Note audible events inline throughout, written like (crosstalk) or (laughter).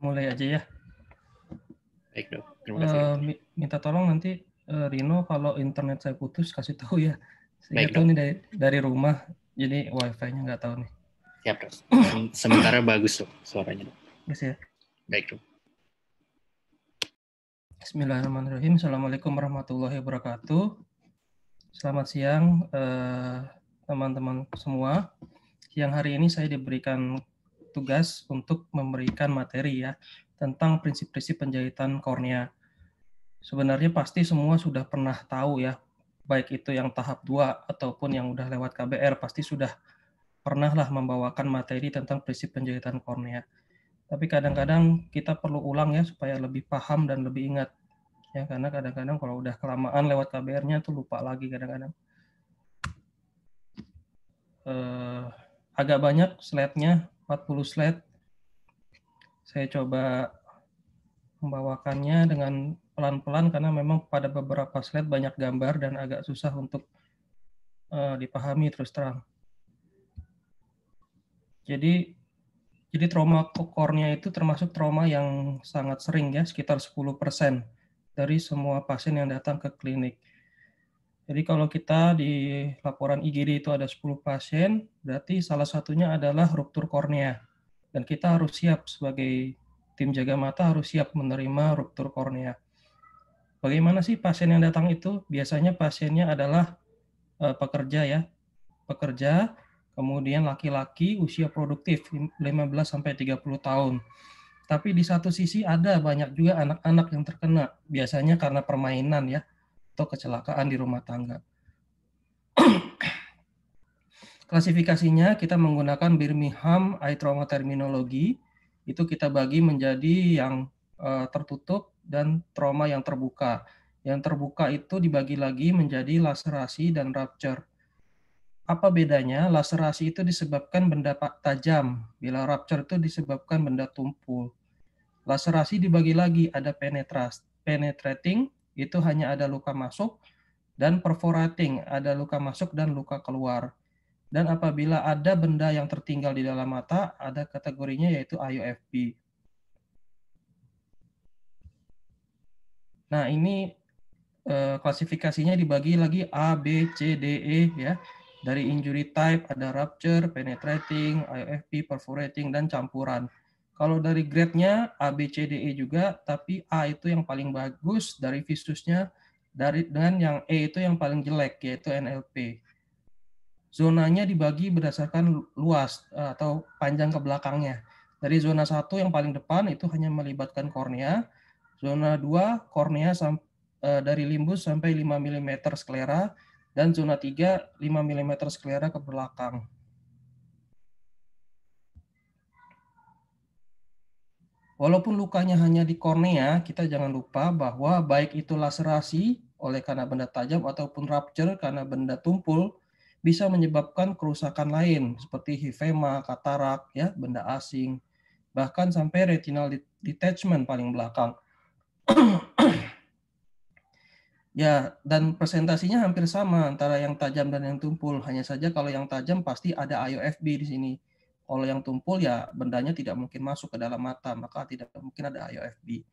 mulai aja ya. Baik dok, terima kasih. Uh, minta tolong nanti uh, Rino kalau internet saya putus kasih tahu ya. Saya tahu nih dari, dari rumah, jadi wifi-nya nggak tahu nih. Siap dok. Sementara bagus tuh suaranya dok. ya. Baik dok. Bismillahirrahmanirrahim. Assalamualaikum warahmatullahi wabarakatuh. Selamat siang eh, teman-teman eh, semua. Siang hari ini saya diberikan tugas untuk memberikan materi ya tentang prinsip-prinsip penjahitan kornea. Sebenarnya pasti semua sudah pernah tahu ya, baik itu yang tahap 2 ataupun yang udah lewat KBR pasti sudah pernahlah membawakan materi tentang prinsip penjahitan kornea. Tapi kadang-kadang kita perlu ulang ya supaya lebih paham dan lebih ingat. Ya, karena kadang-kadang kalau udah kelamaan lewat KBR-nya tuh lupa lagi kadang-kadang eh, agak banyak slide-nya 40 slide. Saya coba membawakannya dengan pelan-pelan karena memang pada beberapa slide banyak gambar dan agak susah untuk uh, dipahami terus terang. Jadi jadi trauma kokornya itu termasuk trauma yang sangat sering ya, sekitar 10% dari semua pasien yang datang ke klinik. Jadi kalau kita di laporan IGD itu ada 10 pasien, berarti salah satunya adalah ruptur kornea. Dan kita harus siap sebagai tim jaga mata harus siap menerima ruptur kornea. Bagaimana sih pasien yang datang itu? Biasanya pasiennya adalah eh, pekerja ya, pekerja, kemudian laki-laki usia produktif 15 sampai 30 tahun. Tapi di satu sisi ada banyak juga anak-anak yang terkena, biasanya karena permainan ya atau kecelakaan di rumah tangga. (clears throat) Klasifikasinya kita menggunakan Birmingham Eye Trauma Terminologi, Itu kita bagi menjadi yang uh, tertutup dan trauma yang terbuka. Yang terbuka itu dibagi lagi menjadi laserasi dan rupture. Apa bedanya? Laserasi itu disebabkan benda tajam, bila rupture itu disebabkan benda tumpul. Laserasi dibagi lagi, ada penetrating, itu hanya ada luka masuk dan perforating, ada luka masuk dan luka keluar. Dan apabila ada benda yang tertinggal di dalam mata, ada kategorinya yaitu IOP. Nah, ini eh, klasifikasinya dibagi lagi A, B, C, D, E ya. Dari injury type ada rupture, penetrating, IOP perforating dan campuran. Kalau dari grade-nya A, B, C, D, E juga, tapi A itu yang paling bagus dari visusnya dari dengan yang E itu yang paling jelek yaitu NLP. Zonanya dibagi berdasarkan luas eh, atau panjang ke belakangnya. Dari zona satu yang paling depan itu hanya melibatkan kornea, zona 2 kornea eh, dari limbus sampai 5 mm sklera dan zona 3 5 mm sklera ke belakang. Walaupun lukanya hanya di kornea, kita jangan lupa bahwa baik itu laserasi oleh karena benda tajam ataupun rupture karena benda tumpul bisa menyebabkan kerusakan lain seperti hifema, katarak, ya, benda asing, bahkan sampai retinal detachment paling belakang. (clears throat) ya, dan presentasinya hampir sama antara yang tajam dan yang tumpul, hanya saja kalau yang tajam pasti ada IOFB di sini kalau yang tumpul ya bendanya tidak mungkin masuk ke dalam mata, maka tidak mungkin ada IOFB.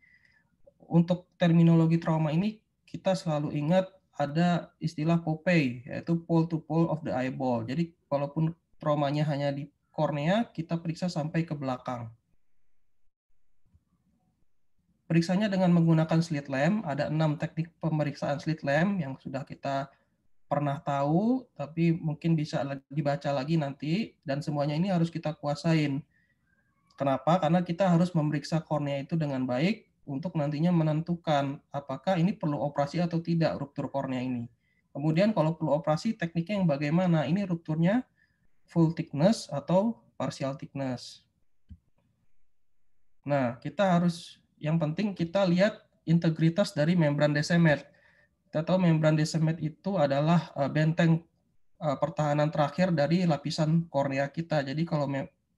Untuk terminologi trauma ini kita selalu ingat ada istilah POPE yaitu pole to pole of the eyeball. Jadi walaupun traumanya hanya di kornea, kita periksa sampai ke belakang. Periksanya dengan menggunakan slit lamp, ada enam teknik pemeriksaan slit lamp yang sudah kita pernah tahu, tapi mungkin bisa dibaca lagi nanti, dan semuanya ini harus kita kuasain. Kenapa? Karena kita harus memeriksa kornea itu dengan baik untuk nantinya menentukan apakah ini perlu operasi atau tidak ruptur kornea ini. Kemudian kalau perlu operasi, tekniknya yang bagaimana? Ini rupturnya full thickness atau partial thickness. Nah, kita harus, yang penting kita lihat integritas dari membran desemer kita tahu membran desemet itu adalah eh, benteng eh, pertahanan terakhir dari lapisan kornea kita. Jadi kalau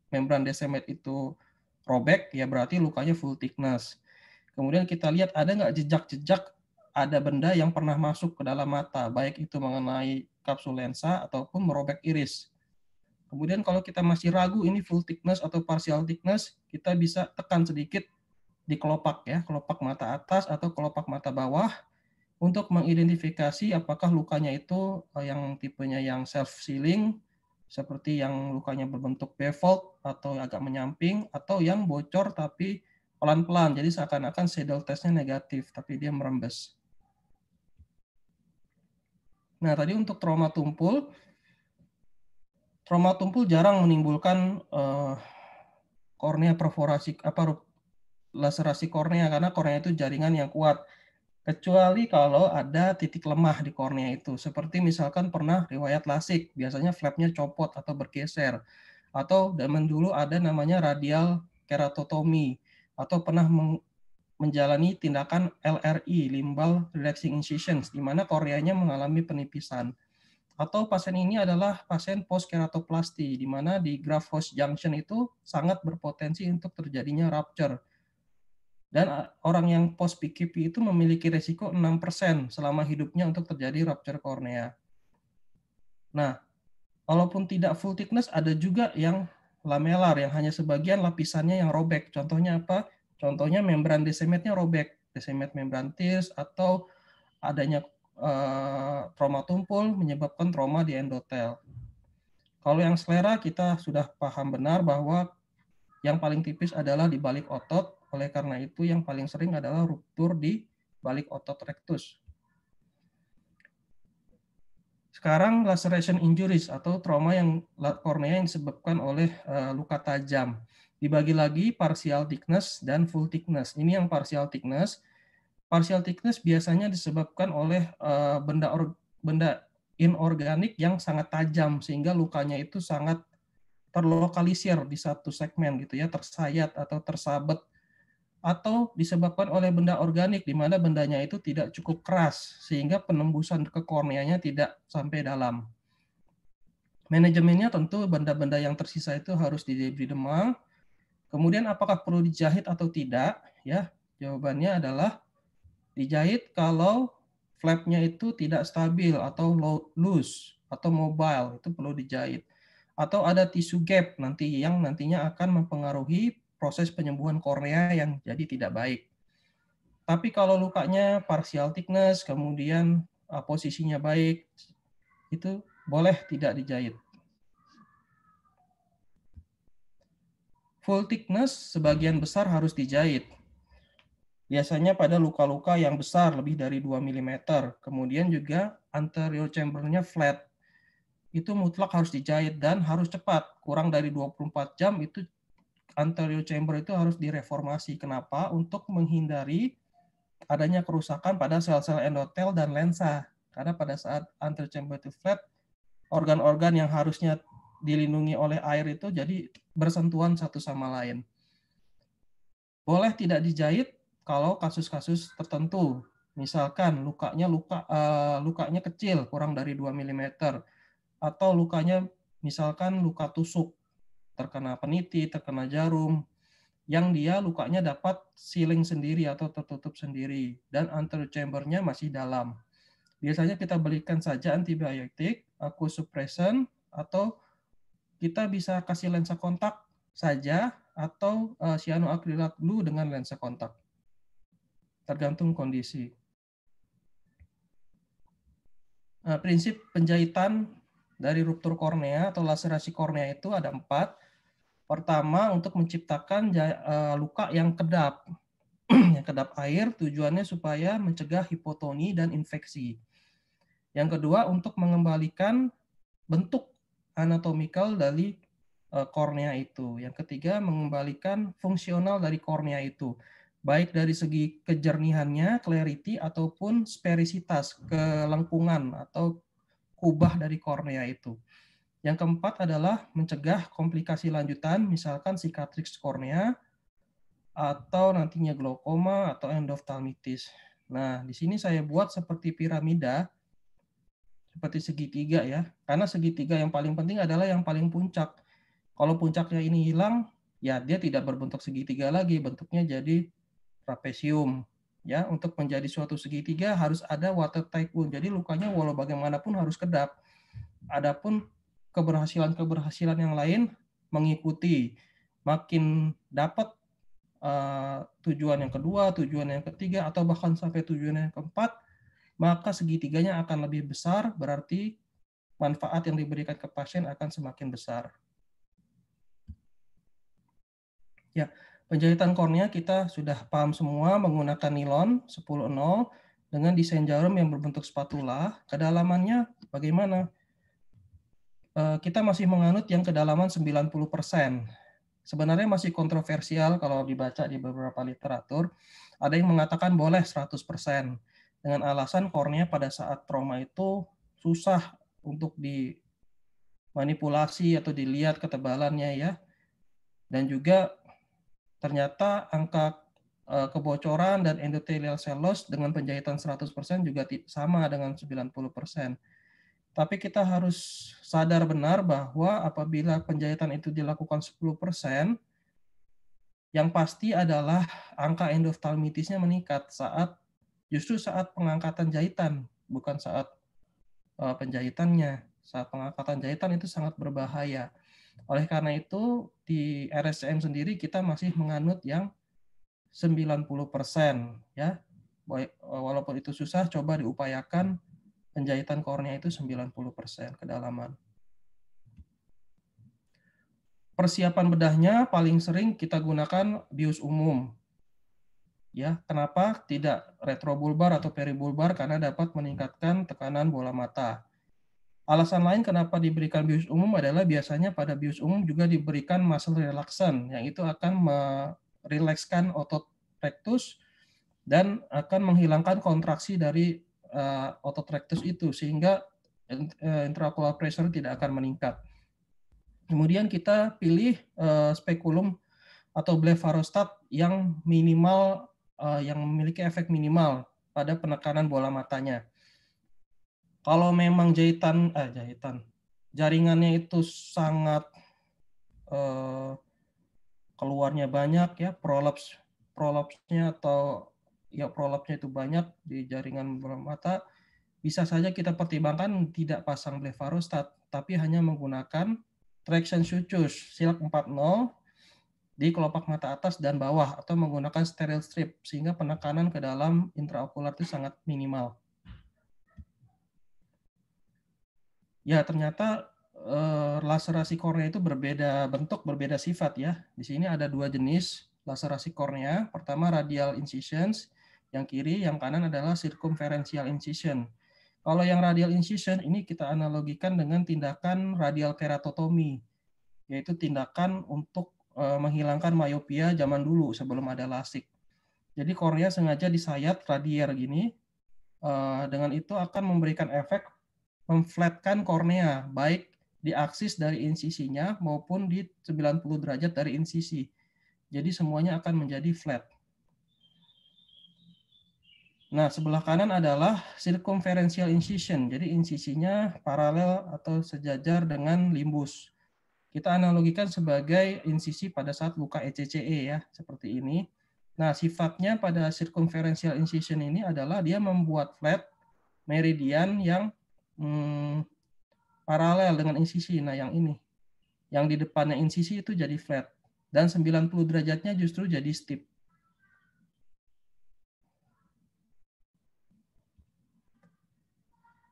membran desemet itu robek, ya berarti lukanya full thickness. Kemudian kita lihat ada nggak jejak-jejak ada benda yang pernah masuk ke dalam mata, baik itu mengenai kapsul lensa ataupun merobek iris. Kemudian kalau kita masih ragu ini full thickness atau partial thickness, kita bisa tekan sedikit di kelopak ya, kelopak mata atas atau kelopak mata bawah untuk mengidentifikasi apakah lukanya itu eh, yang tipenya yang self sealing seperti yang lukanya berbentuk bevel atau agak menyamping atau yang bocor tapi pelan-pelan. Jadi seakan-akan saddle testnya negatif tapi dia merembes. Nah, tadi untuk trauma tumpul trauma tumpul jarang menimbulkan uh, kornea perforasi apa laserasi kornea karena kornea itu jaringan yang kuat kecuali kalau ada titik lemah di kornea itu seperti misalkan pernah riwayat lasik biasanya flapnya copot atau bergeser atau zaman dulu ada namanya radial keratotomi atau pernah menjalani tindakan LRI limbal relaxing incisions di mana koreanya mengalami penipisan atau pasien ini adalah pasien post keratoplasti di mana di graft host junction itu sangat berpotensi untuk terjadinya rupture dan eh, orang yang post PKP itu memiliki resiko 6% selama hidupnya untuk terjadi rupture kornea. Nah, walaupun tidak full thickness, ada juga yang lamellar yang hanya sebagian lapisannya yang robek. Contohnya apa? Contohnya membran desemetnya robek, membran tears, atau adanya eh, trauma tumpul menyebabkan trauma di endotel. Kalau yang selera, kita sudah paham benar bahwa yang paling tipis adalah di balik otot, oleh karena itu, yang paling sering adalah ruptur di balik otot rektus. Sekarang laceration injuries atau trauma yang kornea yang disebabkan oleh uh, luka tajam. Dibagi lagi partial thickness dan full thickness. Ini yang partial thickness. Partial thickness biasanya disebabkan oleh uh, benda or, benda inorganik yang sangat tajam sehingga lukanya itu sangat terlokalisir di satu segmen gitu ya, tersayat atau tersabet atau disebabkan oleh benda organik di mana bendanya itu tidak cukup keras sehingga penembusan ke korneanya tidak sampai dalam. Manajemennya tentu benda-benda yang tersisa itu harus diberi demam. Kemudian apakah perlu dijahit atau tidak? Ya, jawabannya adalah dijahit kalau flapnya itu tidak stabil atau loose atau mobile itu perlu dijahit atau ada tisu gap nanti yang nantinya akan mempengaruhi proses penyembuhan kornea yang jadi tidak baik. Tapi kalau lukanya partial thickness, kemudian e, posisinya baik, itu boleh tidak dijahit. Full thickness sebagian besar harus dijahit. Biasanya pada luka-luka yang besar, lebih dari 2 mm. Kemudian juga anterior chambernya flat. Itu mutlak harus dijahit dan harus cepat. Kurang dari 24 jam itu anterior chamber itu harus direformasi. Kenapa? Untuk menghindari adanya kerusakan pada sel-sel endotel dan lensa. Karena pada saat anterior chamber itu flat, organ-organ yang harusnya dilindungi oleh air itu jadi bersentuhan satu sama lain. Boleh tidak dijahit kalau kasus-kasus tertentu. Misalkan lukanya luka uh, lukanya kecil, kurang dari 2 mm atau lukanya misalkan luka tusuk terkena peniti, terkena jarum, yang dia lukanya dapat sealing sendiri atau tertutup sendiri dan anterior chambernya masih dalam. Biasanya kita belikan saja antibiotik, aku suppression, atau kita bisa kasih lensa kontak saja atau uh, eh, cyanoacrylate glue dengan lensa kontak. Tergantung kondisi. Nah, prinsip penjahitan dari ruptur kornea atau laserasi kornea itu ada empat Pertama untuk menciptakan e, luka yang kedap, (clears throat) yang kedap air tujuannya supaya mencegah hipotoni dan infeksi. Yang kedua untuk mengembalikan bentuk anatomikal dari e, kornea itu. Yang ketiga mengembalikan fungsional dari kornea itu baik dari segi kejernihannya, clarity ataupun sperisitas, kelengkungan atau kubah dari kornea itu. Yang keempat adalah mencegah komplikasi lanjutan, misalkan cicatrix kornea, atau nantinya glaukoma atau endoftalmitis. Nah, di sini saya buat seperti piramida, seperti segitiga ya. Karena segitiga yang paling penting adalah yang paling puncak. Kalau puncaknya ini hilang, ya dia tidak berbentuk segitiga lagi, bentuknya jadi trapesium. Ya, untuk menjadi suatu segitiga harus ada water tycoon. Jadi lukanya walau bagaimanapun harus kedap. Adapun keberhasilan-keberhasilan yang lain mengikuti. Makin dapat uh, tujuan yang kedua, tujuan yang ketiga, atau bahkan sampai tujuan yang keempat, maka segitiganya akan lebih besar, berarti manfaat yang diberikan ke pasien akan semakin besar. Ya, penjahitan kornea kita sudah paham semua menggunakan nilon 10 dengan desain jarum yang berbentuk spatula. Kedalamannya bagaimana? Eh, kita masih menganut yang kedalaman 90%. Sebenarnya masih kontroversial kalau dibaca di beberapa literatur. Ada yang mengatakan boleh 100% dengan alasan kornea pada saat trauma itu susah untuk dimanipulasi atau dilihat ketebalannya ya. Dan juga ternyata angka eh, kebocoran dan endothelial cell loss dengan penjahitan 100% juga sama dengan 90%. Tapi kita harus sadar benar bahwa apabila penjahitan itu dilakukan 10%, yang pasti adalah angka endoftalmitisnya meningkat saat justru saat pengangkatan jahitan, bukan saat uh, penjahitannya. Saat pengangkatan jahitan itu sangat berbahaya. Oleh karena itu di RSCM sendiri kita masih menganut yang 90% ya. Eh, walaupun itu susah coba diupayakan penjahitan kornea itu 90% kedalaman. Persiapan bedahnya paling sering kita gunakan bius umum. Ya, kenapa tidak retrobulbar atau peribulbar karena dapat meningkatkan tekanan bola mata. Alasan lain kenapa diberikan bius umum adalah biasanya pada bius umum juga diberikan muscle relaxant yang itu akan merilekskan otot rektus dan akan menghilangkan kontraksi dari uh, eh, otot rectus itu sehingga eh, intraocular pressure tidak akan meningkat. Kemudian kita pilih uh, eh, spekulum atau blepharostat yang minimal uh, yang memiliki efek minimal pada penekanan bola matanya. Kalau memang jahitan eh jahitan jaringannya itu sangat uh, keluarnya banyak ya prolaps prolapsnya atau ya prolapsnya itu banyak di jaringan bola mata, bisa saja kita pertimbangkan tidak pasang blefarostat, tapi hanya menggunakan traction sutures silk 40 di kelopak mata atas dan bawah atau menggunakan sterile strip sehingga penekanan ke dalam intraokular itu sangat minimal. Ya, ternyata eh, laserasi kornea itu berbeda bentuk, berbeda sifat ya. Di sini ada dua jenis laserasi kornea. Pertama radial incisions, yang kiri, yang kanan adalah circumferential incision. Kalau yang radial incision ini kita analogikan dengan tindakan radial keratotomi, yaitu tindakan untuk eh, menghilangkan myopia zaman dulu sebelum ada lasik. Jadi kornea sengaja disayat radial gini, eh, dengan itu akan memberikan efek memflatkan kornea, baik di aksis dari insisinya maupun di 90 derajat dari insisi. Jadi semuanya akan menjadi flat. Nah, sebelah kanan adalah circumferential incision. Jadi insisinya paralel atau sejajar dengan limbus. Kita analogikan sebagai insisi pada saat luka ECCE ya, seperti ini. Nah, sifatnya pada circumferential incision ini adalah dia membuat flat meridian yang hmm, paralel dengan insisi. Nah, yang ini. Yang di depannya insisi itu jadi flat. Dan 90 derajatnya justru jadi steep.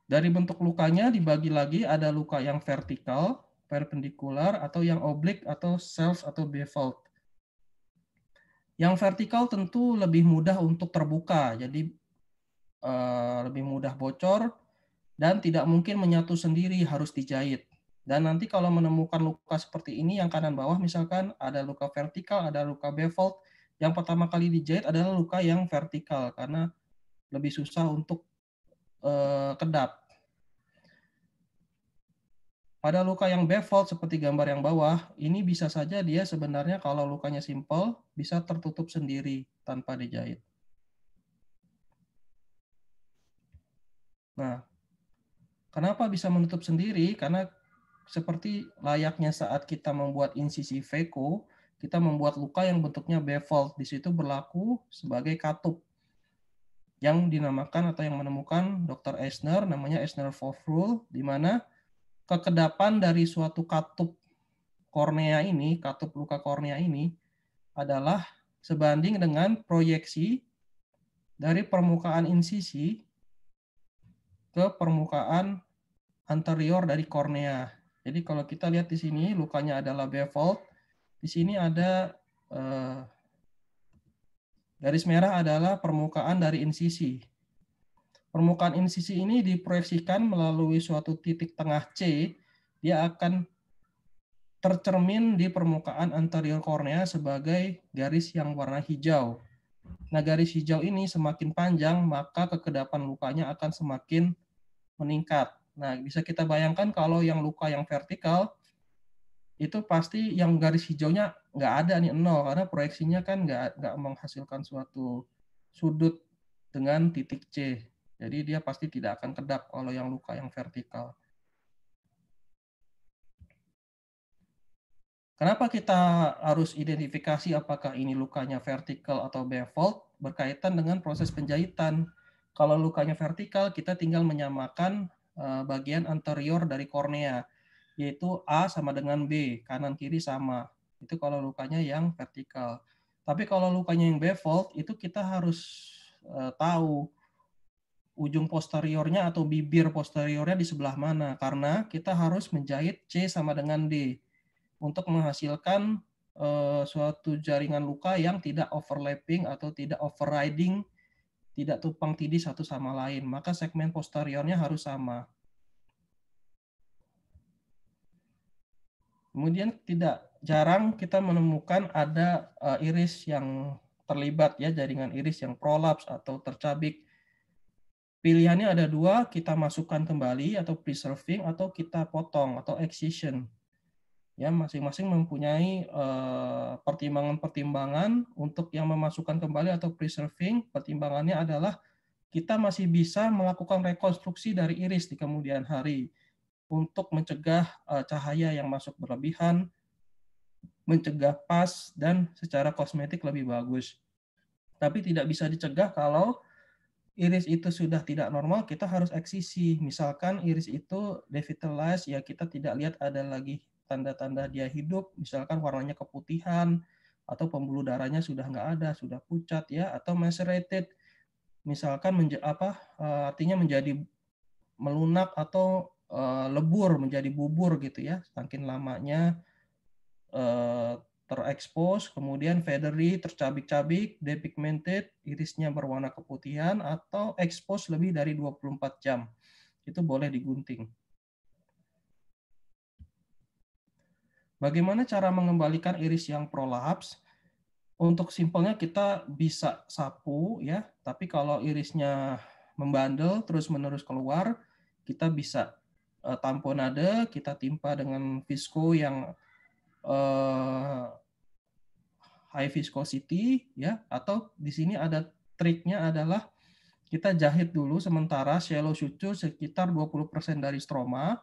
Dari bentuk lukanya dibagi lagi ada luka yang vertikal, perpendicular atau yang oblik atau self atau beveled. Yang vertikal tentu lebih mudah untuk terbuka, jadi uh, lebih mudah bocor dan tidak mungkin menyatu sendiri harus dijahit. Dan nanti kalau menemukan luka seperti ini yang kanan bawah misalkan ada luka vertikal, ada luka beveled, yang pertama kali dijahit adalah luka yang vertikal karena lebih susah untuk eh, kedap. Pada luka yang bevel seperti gambar yang bawah, ini bisa saja dia sebenarnya kalau lukanya simpel bisa tertutup sendiri tanpa dijahit. Nah, kenapa bisa menutup sendiri? Karena seperti layaknya saat kita membuat insisi veko, kita membuat luka yang bentuknya bevel Di situ berlaku sebagai katup yang dinamakan atau yang menemukan Dr. Eisner namanya Eisner Fourth Rule di mana kekedapan dari suatu katup kornea ini, katup luka kornea ini adalah sebanding dengan proyeksi dari permukaan insisi ke permukaan anterior dari kornea. Jadi kalau kita lihat di sini lukanya adalah bevel di sini ada eh, Garis merah adalah permukaan dari insisi. Permukaan insisi ini diproyeksikan melalui suatu titik tengah C, dia akan tercermin di permukaan anterior kornea sebagai garis yang warna hijau. Nah, garis hijau ini semakin panjang, maka kekedapan lukanya akan semakin meningkat. Nah, bisa kita bayangkan kalau yang luka yang vertikal itu pasti yang garis hijaunya nggak ada nih nol karena proyeksinya kan nggak nggak menghasilkan suatu sudut dengan titik C. Jadi dia pasti tidak akan kedap kalau yang luka yang vertikal. Kenapa kita harus identifikasi apakah ini lukanya vertikal atau bevel? berkaitan dengan proses penjahitan. Kalau lukanya vertikal, kita tinggal menyamakan eh, bagian anterior dari kornea, yaitu A sama dengan B, kanan kiri sama. Itu kalau lukanya yang vertikal. Tapi kalau lukanya yang beveled itu kita harus uh, tahu ujung posteriornya atau bibir posteriornya di sebelah mana karena kita harus menjahit C sama dengan D untuk menghasilkan uh, suatu jaringan luka yang tidak overlapping atau tidak overriding tidak tumpang tidih satu sama lain maka segmen posteriornya harus sama kemudian tidak jarang kita menemukan ada uh, iris yang terlibat ya jaringan iris yang prolaps atau tercabik. Pilihannya ada dua, kita masukkan kembali atau preserving atau kita potong atau excision. Ya, masing-masing mempunyai eh, pertimbangan-pertimbangan uh, untuk yang memasukkan kembali atau preserving. Pertimbangannya adalah kita masih bisa melakukan rekonstruksi dari iris di kemudian hari untuk mencegah uh, cahaya yang masuk berlebihan, mencegah pas dan secara kosmetik lebih bagus. Tapi tidak bisa dicegah kalau iris itu sudah tidak normal, kita harus eksisi. Misalkan iris itu devitalize, ya kita tidak lihat ada lagi tanda-tanda dia hidup, misalkan warnanya keputihan, atau pembuluh darahnya sudah nggak ada, sudah pucat ya, atau macerated, misalkan menja apa eh, artinya menjadi melunak atau eh, lebur menjadi bubur gitu ya, semakin lamanya Eh, terekspos, kemudian feathery, tercabik-cabik, depigmented, irisnya berwarna keputihan, atau expose lebih dari 24 jam. Itu boleh digunting. Bagaimana cara mengembalikan iris yang prolaps? Untuk simpelnya kita bisa sapu ya, tapi kalau irisnya membandel terus-menerus keluar, kita bisa eh, tamponade, kita timpa dengan visco yang uh, high viscosity ya atau di sini ada triknya adalah kita jahit dulu sementara shallow suture sekitar 20% dari stroma.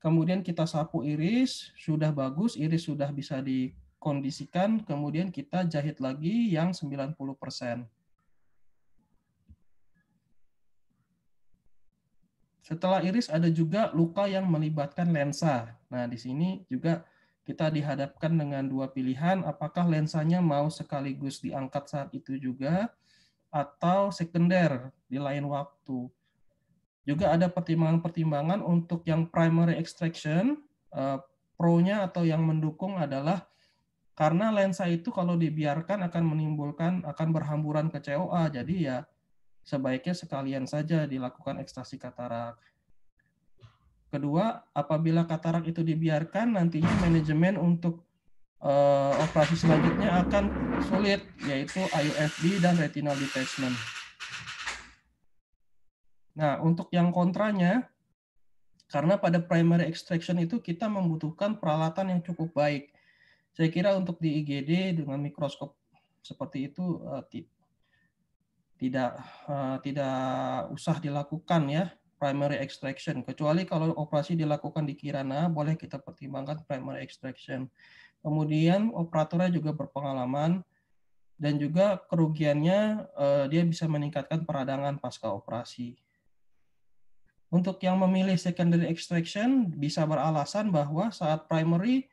Kemudian kita sapu iris, sudah bagus, iris sudah bisa dikondisikan. Kemudian kita jahit lagi yang 90%. Setelah iris ada juga luka yang melibatkan lensa. Nah, di sini juga kita dihadapkan dengan dua pilihan, apakah lensanya mau sekaligus diangkat saat itu juga, atau sekunder di lain waktu. Juga ada pertimbangan-pertimbangan untuk yang primary extraction, eh, pro-nya atau yang mendukung adalah karena lensa itu kalau dibiarkan akan menimbulkan, akan berhamburan ke COA, jadi ya sebaiknya sekalian saja dilakukan ekstasi katarak. Kedua, apabila katarak itu dibiarkan, nantinya manajemen untuk uh, operasi selanjutnya akan sulit, yaitu IUFD dan retinal detachment. Nah, untuk yang kontranya, karena pada primary extraction itu kita membutuhkan peralatan yang cukup baik. Saya kira untuk di IGD dengan mikroskop seperti itu uh, tidak uh, tidak usah dilakukan ya primary extraction. Kecuali kalau operasi dilakukan di Kirana, boleh kita pertimbangkan primary extraction. Kemudian operatornya juga berpengalaman dan juga kerugiannya eh, dia bisa meningkatkan peradangan pasca operasi. Untuk yang memilih secondary extraction bisa beralasan bahwa saat primary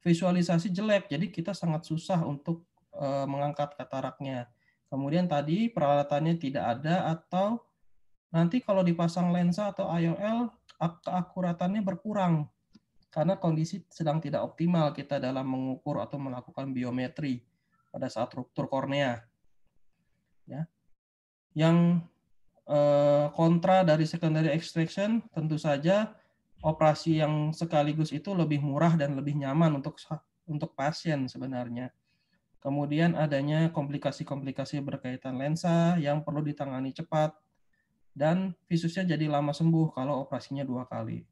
visualisasi jelek, jadi kita sangat susah untuk eh, mengangkat kataraknya. Kemudian tadi peralatannya tidak ada atau Nanti kalau dipasang lensa atau IOL, keakuratannya berkurang karena kondisi sedang tidak optimal kita dalam mengukur atau melakukan biometri pada saat struktur kornea. Ya. Yang eh, kontra dari secondary extraction tentu saja operasi yang sekaligus itu lebih murah dan lebih nyaman untuk untuk pasien sebenarnya. Kemudian adanya komplikasi-komplikasi berkaitan lensa yang perlu ditangani cepat dan visusnya jadi lama sembuh kalau operasinya dua kali.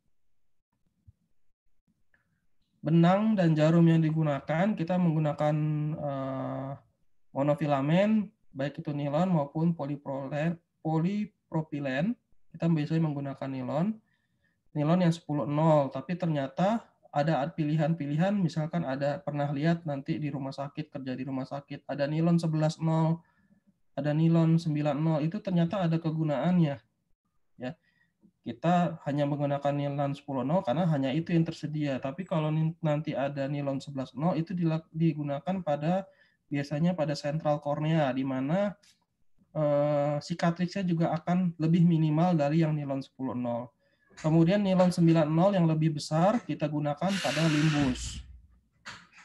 Benang dan jarum yang digunakan, kita menggunakan eh, monofilamen, baik itu nilon maupun polipropilen. Kita biasanya menggunakan nilon. Nilon yang 10-0, tapi ternyata ada pilihan-pilihan, misalkan ada pernah lihat nanti di rumah sakit, kerja di rumah sakit, ada nilon 11-0, ada nilon 90 itu ternyata ada kegunaannya. Ya. Kita hanya menggunakan nilon 10 karena hanya itu yang tersedia. Tapi kalau nanti ada nilon 110 itu digunakan pada biasanya pada sentral kornea di mana eh, juga akan lebih minimal dari yang nilon 10 Kemudian nilon 90 yang lebih besar kita gunakan pada limbus.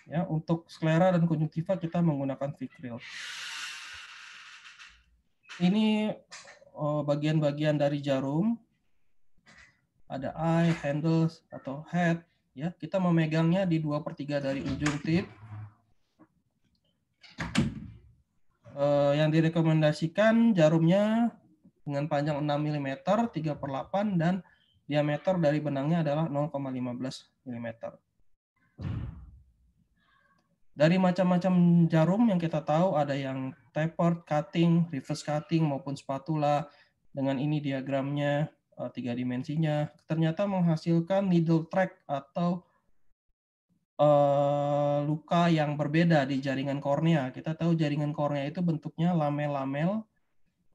Ya, untuk sklera dan konjungtiva kita menggunakan fikril. Ini eh, bagian-bagian dari jarum. Ada eye, handles, atau head. Ya, kita memegangnya di dua per 3 dari ujung tip. Eh, yang direkomendasikan jarumnya dengan panjang 6 mm, 3 per 8, dan diameter dari benangnya adalah 0,15 mm. Dari macam-macam jarum yang kita tahu ada yang tapered, cutting, reverse cutting maupun spatula. Dengan ini diagramnya eh, tiga dimensinya. Ternyata menghasilkan needle track atau uh, luka yang berbeda di jaringan kornea. Kita tahu jaringan kornea itu bentuknya lamel-lamel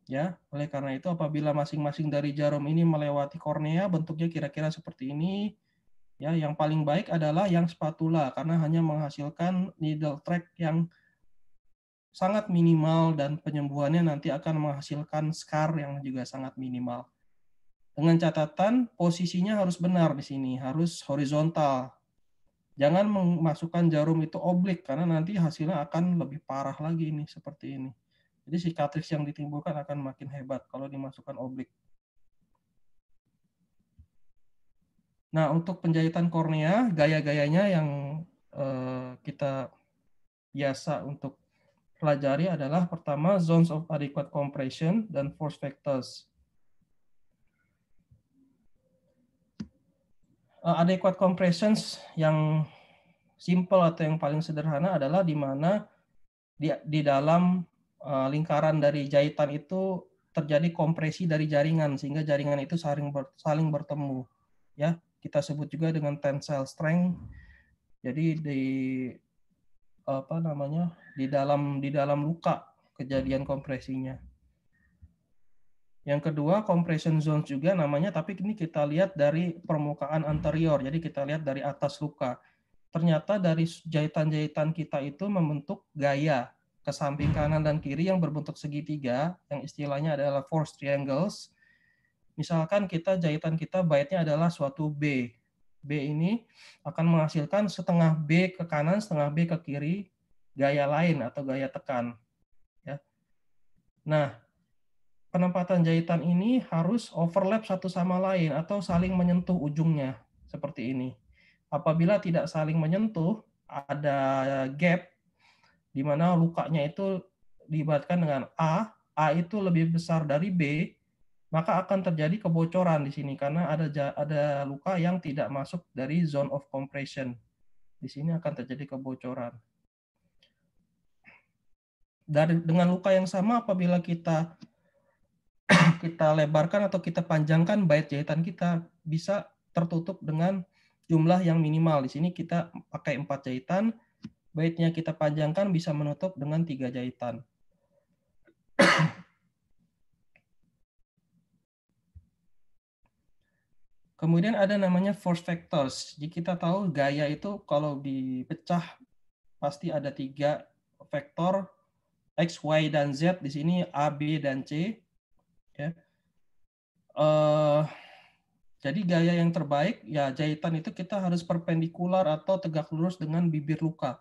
ya. Oleh karena itu apabila masing-masing dari jarum ini melewati kornea bentuknya kira-kira seperti ini Ya, yang paling baik adalah yang spatula karena hanya menghasilkan needle track yang sangat minimal dan penyembuhannya nanti akan menghasilkan scar yang juga sangat minimal. Dengan catatan posisinya harus benar di sini, harus horizontal. Jangan memasukkan jarum itu oblik karena nanti hasilnya akan lebih parah lagi ini seperti ini. Jadi sikatris yang ditimbulkan akan makin hebat kalau dimasukkan oblik. Nah, untuk penjahitan kornea, gaya-gayanya yang eh, kita biasa untuk pelajari adalah pertama zones of adequate compression dan force factors. Eh, adequate compressions yang simple atau yang paling sederhana adalah di mana di, di dalam uh, lingkaran dari jahitan itu terjadi kompresi dari jaringan sehingga jaringan itu saling ber, saling bertemu ya kita sebut juga dengan tensile strength. Jadi di apa namanya di dalam di dalam luka kejadian kompresinya. Yang kedua compression zone juga namanya, tapi ini kita lihat dari permukaan anterior. Jadi kita lihat dari atas luka. Ternyata dari jahitan-jahitan kita itu membentuk gaya ke samping kanan dan kiri yang berbentuk segitiga, yang istilahnya adalah force triangles Misalkan kita jahitan kita baitnya adalah suatu B. B ini akan menghasilkan setengah B ke kanan, setengah B ke kiri, gaya lain atau gaya tekan. Ya. Nah, penempatan jahitan ini harus overlap satu sama lain atau saling menyentuh ujungnya seperti ini. Apabila tidak saling menyentuh, ada gap di mana lukanya itu dibatkan dengan A, A itu lebih besar dari B, maka akan terjadi kebocoran di sini karena ada ada luka yang tidak masuk dari zone of compression. Di sini akan terjadi kebocoran. Dari dengan luka yang sama apabila kita (clears throat) kita lebarkan atau kita panjangkan bait jahitan kita bisa tertutup dengan jumlah yang minimal. Di sini kita pakai 4 jahitan, baitnya kita panjangkan bisa menutup dengan tiga jahitan. (clears throat) Kemudian ada namanya force factors. Jadi kita tahu gaya itu kalau dipecah pasti ada tiga vektor x, y, dan z. Di sini a, b, dan c. Ya. Uh, jadi gaya yang terbaik ya jahitan itu kita harus perpendikular atau tegak lurus dengan bibir luka.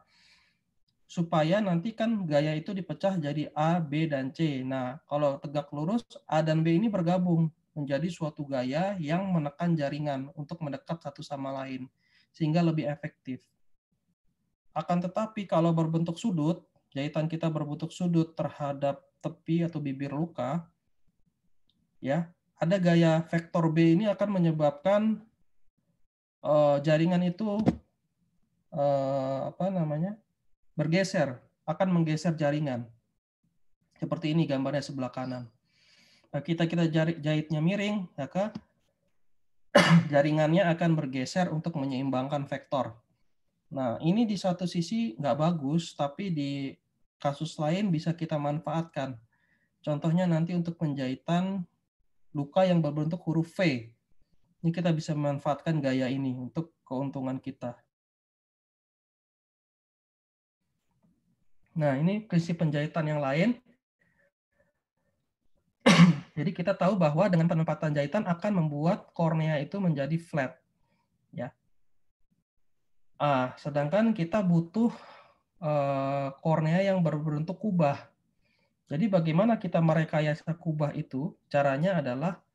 Supaya nanti kan gaya itu dipecah jadi A, B, dan C. Nah, kalau tegak lurus, A dan B ini bergabung menjadi suatu gaya yang menekan jaringan untuk mendekat satu sama lain, sehingga lebih efektif. Akan tetapi kalau berbentuk sudut, jahitan kita berbentuk sudut terhadap tepi atau bibir luka, ya ada gaya vektor B ini akan menyebabkan uh, jaringan itu uh, apa namanya bergeser, akan menggeser jaringan. Seperti ini gambarnya sebelah kanan. Eh, kita kita jari, jahitnya miring, maka ya (clears throat) jaringannya akan bergeser untuk menyeimbangkan vektor. Nah, ini di satu sisi nggak bagus, tapi di kasus lain bisa kita manfaatkan. Contohnya nanti untuk penjahitan luka yang berbentuk huruf V. Ini kita bisa memanfaatkan gaya ini untuk keuntungan kita. Nah, ini prinsip penjahitan yang lain. Jadi kita tahu bahwa dengan penempatan jahitan akan membuat kornea itu menjadi flat. Ya. Ah, sedangkan kita butuh kornea eh, kornea yang berbentuk kubah. Jadi bagaimana kita merekayasa kubah itu? Caranya adalah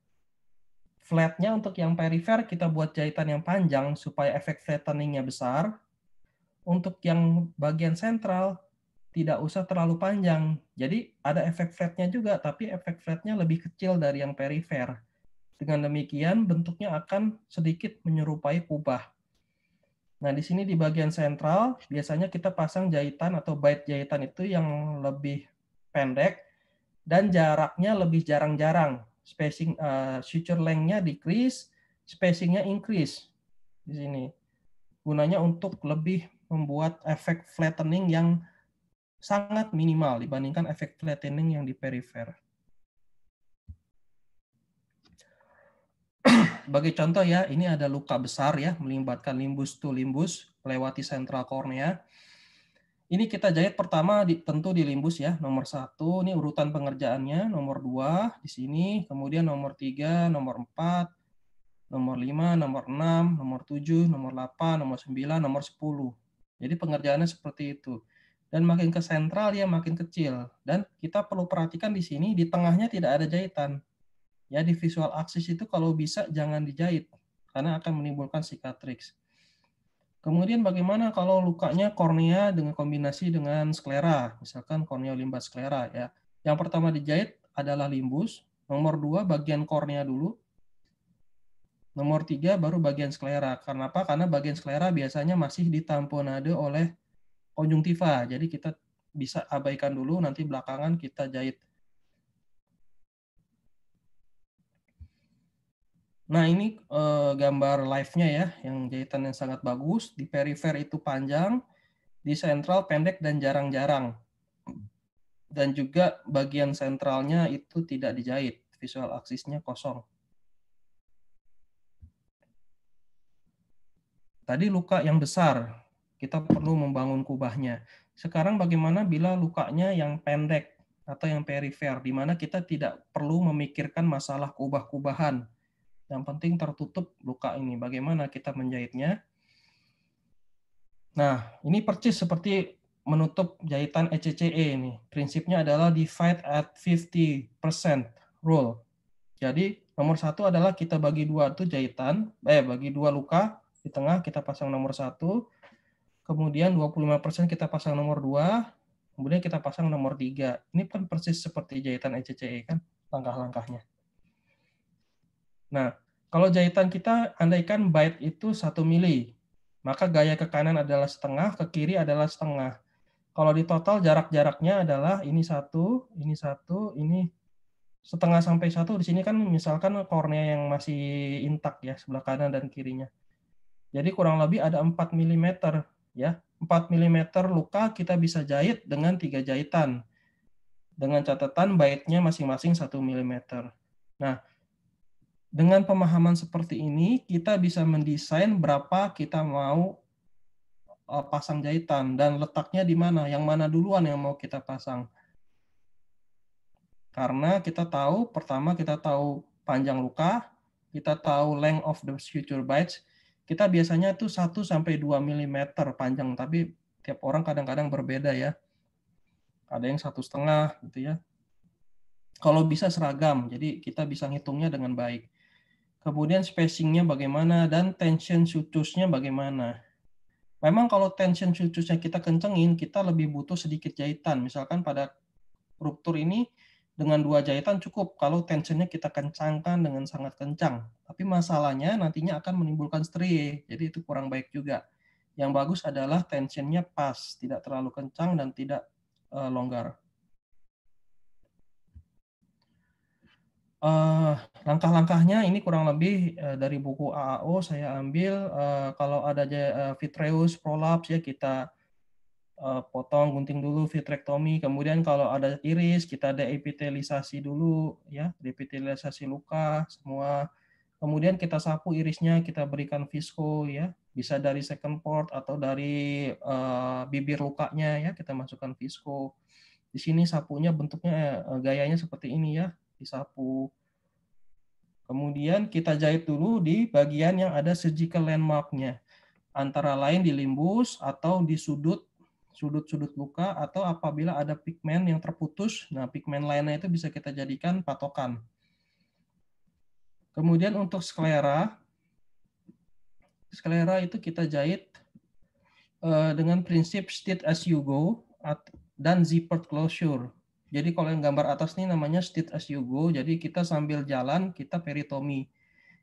flatnya untuk yang perifer kita buat jahitan yang panjang supaya efek flatteningnya besar. Untuk yang bagian sentral tidak usah terlalu panjang. Jadi ada efek flatnya juga, tapi efek flatnya lebih kecil dari yang perifer. Dengan demikian, bentuknya akan sedikit menyerupai kubah. Nah, di sini di bagian sentral, biasanya kita pasang jahitan atau bait jahitan itu yang lebih pendek dan jaraknya lebih jarang-jarang. Spacing, uh, suture length-nya decrease, spacing-nya increase di sini. Gunanya untuk lebih membuat efek flattening yang sangat minimal dibandingkan efek flattening yang di perifer. (clears throat) Bagi contoh ya, ini ada luka besar ya, melibatkan limbus to limbus, melewati sentral kornea. Ini kita jahit pertama di, tentu di limbus ya, nomor satu, ini urutan pengerjaannya, nomor dua di sini, kemudian nomor tiga, nomor empat, nomor lima, nomor enam, nomor tujuh, nomor delapan, nomor sembilan, nomor sepuluh. Jadi pengerjaannya seperti itu dan makin ke sentral dia makin kecil dan kita perlu perhatikan di sini di tengahnya tidak ada jahitan ya di visual axis itu kalau bisa jangan dijahit karena akan menimbulkan cicatrix kemudian bagaimana kalau lukanya kornea dengan kombinasi dengan sklera misalkan kornea limbah sklera ya yang pertama dijahit adalah limbus nomor dua bagian kornea dulu nomor tiga baru bagian sklera apa? karena bagian sklera biasanya masih ditamponade oleh konjungtiva. Jadi kita bisa abaikan dulu nanti belakangan kita jahit. Nah, ini eh, gambar live-nya ya, yang jahitan yang sangat bagus. Di perifer itu panjang, di sentral pendek dan jarang-jarang. Dan juga bagian sentralnya itu tidak dijahit, visual aksisnya kosong. Tadi luka yang besar, kita perlu membangun kubahnya. Sekarang bagaimana bila lukanya yang pendek atau yang perifer, di mana kita tidak perlu memikirkan masalah kubah-kubahan. Yang penting tertutup luka ini. Bagaimana kita menjahitnya? Nah, ini persis seperti menutup jahitan ECCE e ini. Prinsipnya adalah divide at 50% rule. Jadi nomor satu adalah kita bagi dua tuh jahitan, eh bagi dua luka di tengah kita pasang nomor satu, kemudian 25% kita pasang nomor 2, kemudian kita pasang nomor 3. Ini kan persis seperti jahitan ECCE e kan langkah-langkahnya. Nah, kalau jahitan kita andaikan byte itu 1 mili, maka gaya ke kanan adalah setengah, ke kiri adalah setengah. Kalau di total jarak-jaraknya adalah ini satu, ini satu, ini setengah sampai satu. Di sini kan misalkan kornea yang masih intak ya, sebelah kanan dan kirinya. Jadi kurang lebih ada 4 mm ya 4 mm luka kita bisa jahit dengan tiga jahitan dengan catatan baitnya masing-masing 1 mm. Nah, dengan pemahaman seperti ini kita bisa mendesain berapa kita mau e, pasang jahitan dan letaknya di mana, yang mana duluan yang mau kita pasang. Karena kita tahu pertama kita tahu panjang luka, kita tahu length of the future bites, kita biasanya itu 1 sampai 2 mm panjang, tapi tiap orang kadang-kadang berbeda ya. Ada yang satu setengah gitu ya. Kalau bisa seragam, jadi kita bisa ngitungnya dengan baik. Kemudian spacingnya bagaimana dan tension sutusnya bagaimana. Memang kalau tension sutusnya kita kencengin, kita lebih butuh sedikit jahitan. Misalkan pada ruptur ini dengan dua jahitan cukup kalau tensionnya kita kencangkan dengan sangat kencang. Tapi masalahnya nantinya akan menimbulkan strie, jadi itu kurang baik juga. Yang bagus adalah tensionnya pas, tidak terlalu kencang dan tidak uh, longgar. Uh, langkah-langkahnya ini kurang lebih uh, dari buku AAO saya ambil uh, kalau ada uh, vitreous prolapse ya kita Eh, potong gunting dulu vitrektomi kemudian kalau ada iris kita ada epitelisasi dulu ya epitelisasi luka semua kemudian kita sapu irisnya kita berikan visco ya bisa dari second port atau dari uh, bibir lukanya ya kita masukkan visco di sini sapunya bentuknya uh, gayanya seperti ini ya disapu kemudian kita jahit dulu di bagian yang ada surgical landmarknya antara lain di limbus atau di sudut sudut-sudut luka atau apabila ada pigmen yang terputus, nah pigmen lainnya itu bisa kita jadikan patokan. Kemudian untuk sklera, sklera itu kita jahit eh, dengan prinsip stitch as you go dan zippered closure. Jadi kalau yang gambar atas ini namanya stitch as you go, jadi kita sambil jalan kita peritomi.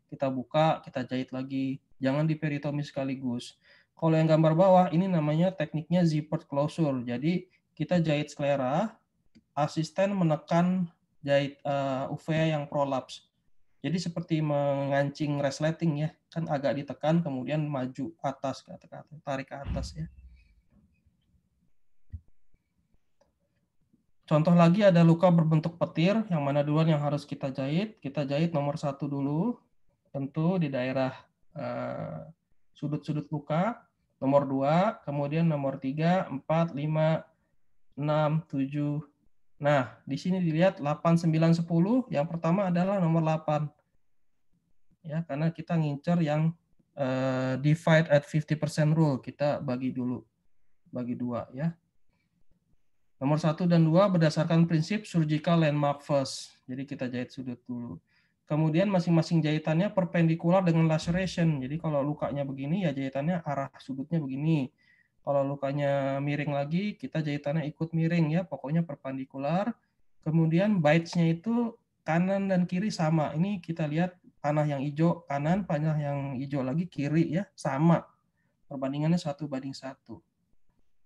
Kita buka, kita jahit lagi. Jangan diperitomi sekaligus. Kalau yang gambar bawah ini namanya tekniknya zipper closure. Jadi kita jahit selera, asisten menekan jahit uh, eh, uvea yang prolaps. Jadi seperti mengancing resleting ya, kan agak ditekan kemudian maju atas ke atas, tarik ke atas ya. Contoh lagi ada luka berbentuk petir, yang mana duluan yang harus kita jahit. Kita jahit nomor satu dulu, tentu di daerah eh, sudut-sudut uh, sudut -sudut luka nomor 2, kemudian nomor 3, 4, 5, 6, 7. Nah, di sini dilihat 8, 9, 10. Yang pertama adalah nomor 8. Ya, karena kita ngincer yang uh, divide at 50% rule. Kita bagi dulu. Bagi dua ya. Nomor 1 dan 2 berdasarkan prinsip surgical landmark first. Jadi kita jahit sudut dulu. Kemudian masing-masing jahitannya perpendikular dengan laceration. Jadi kalau lukanya begini ya jahitannya arah sudutnya begini. Kalau lukanya miring lagi kita jahitannya ikut miring ya, pokoknya perpendikular. Kemudian bites-nya itu kanan dan kiri sama. Ini kita lihat panah yang hijau kanan, panah yang hijau lagi kiri ya, sama. Perbandingannya satu banding satu.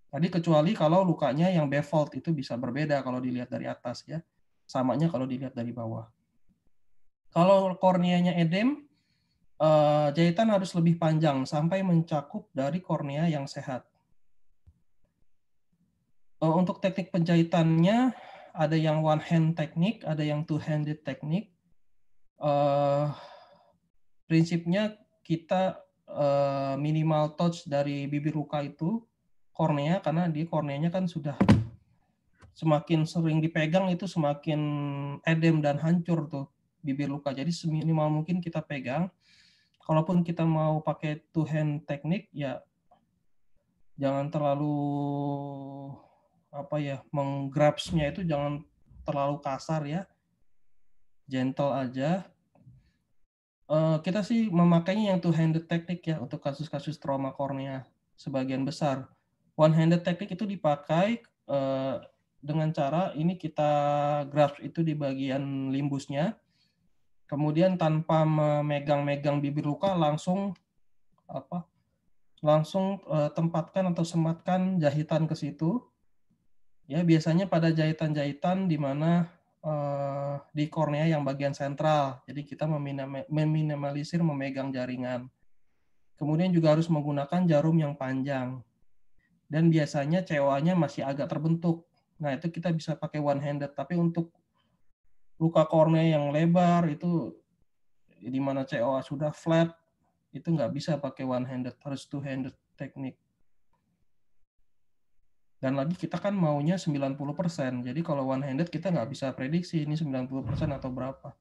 Tadi kecuali kalau lukanya yang beveled itu bisa berbeda kalau dilihat dari atas ya. Samanya kalau dilihat dari bawah. Kalau korneanya edem, eh, jahitan harus lebih panjang sampai mencakup dari kornea yang sehat. Eh, untuk teknik penjahitannya, ada yang one hand teknik, ada yang two handed teknik. Eh, prinsipnya kita minimal touch dari bibir luka itu kornea karena di korneanya kan sudah semakin sering dipegang itu semakin edem dan hancur tuh bibir luka. Jadi seminimal mungkin kita pegang. Kalaupun kita mau pakai two hand teknik ya jangan terlalu apa ya menggrabsnya itu jangan terlalu kasar ya. Gentle aja. Eh, kita sih memakainya yang two handed teknik ya untuk kasus-kasus trauma kornea sebagian besar. One handed teknik itu dipakai eh, dengan cara ini kita grasp itu di bagian limbusnya kemudian tanpa memegang-megang bibir luka langsung apa langsung uh, tempatkan atau sematkan jahitan ke situ ya biasanya pada jahitan-jahitan di mana uh, di kornea yang bagian sentral jadi kita meminimalisir memegang jaringan kemudian juga harus menggunakan jarum yang panjang dan biasanya cewanya masih agak terbentuk nah itu kita bisa pakai one handed tapi untuk luka kornea yang lebar itu di mana COA sudah flat itu nggak bisa pakai one handed harus two handed teknik dan lagi kita kan maunya 90%. Jadi kalau one handed kita nggak bisa prediksi ini 90% atau berapa.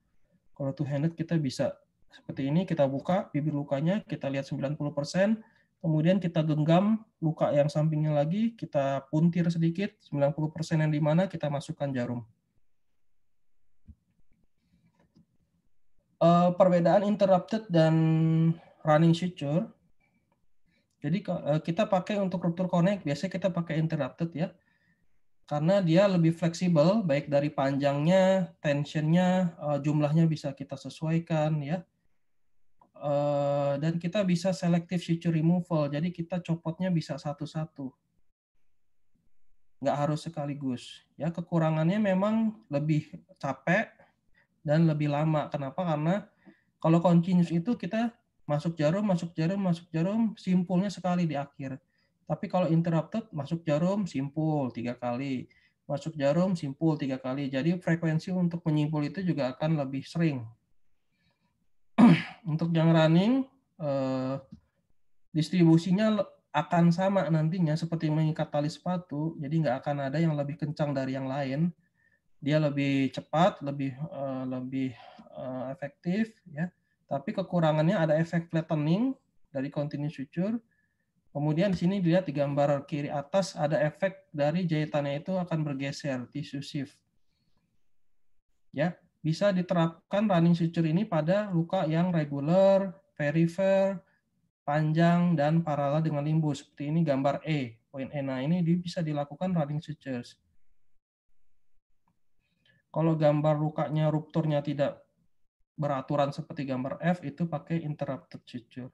Kalau two handed kita bisa seperti ini kita buka bibir lukanya, kita lihat 90%, kemudian kita genggam luka yang sampingnya lagi, kita puntir sedikit 90% yang di mana kita masukkan jarum. uh, perbedaan interrupted dan running suture. Jadi uh, kita pakai untuk rupture connect biasanya kita pakai interrupted ya. Karena dia lebih fleksibel baik dari panjangnya, tensionnya, uh, jumlahnya bisa kita sesuaikan ya. Uh, dan kita bisa selective suture removal. Jadi kita copotnya bisa satu-satu. Nggak harus sekaligus. Ya kekurangannya memang lebih capek dan lebih lama. Kenapa? Karena kalau continuous itu kita masuk jarum, masuk jarum, masuk jarum, simpulnya sekali di akhir. Tapi kalau interrupted, masuk jarum, simpul tiga kali. Masuk jarum, simpul tiga kali. Jadi frekuensi untuk menyimpul itu juga akan lebih sering. (clears throat) untuk yang running, eh, distribusinya akan sama nantinya seperti mengikat tali sepatu, jadi nggak akan ada yang lebih kencang dari yang lain dia lebih cepat, lebih uh, lebih uh, efektif ya. Tapi kekurangannya ada efek flattening dari continuous suture. Kemudian di sini dilihat di gambar kiri atas ada efek dari jahitannya itu akan bergeser, tissue shift. Ya, bisa diterapkan running suture ini pada luka yang reguler, perifer, panjang dan paralel dengan limbus. Seperti ini gambar E, poin E. Nah, ini bisa dilakukan running sutures kalau gambar lukanya, rupturnya tidak beraturan seperti gambar F, itu pakai interrupted suture.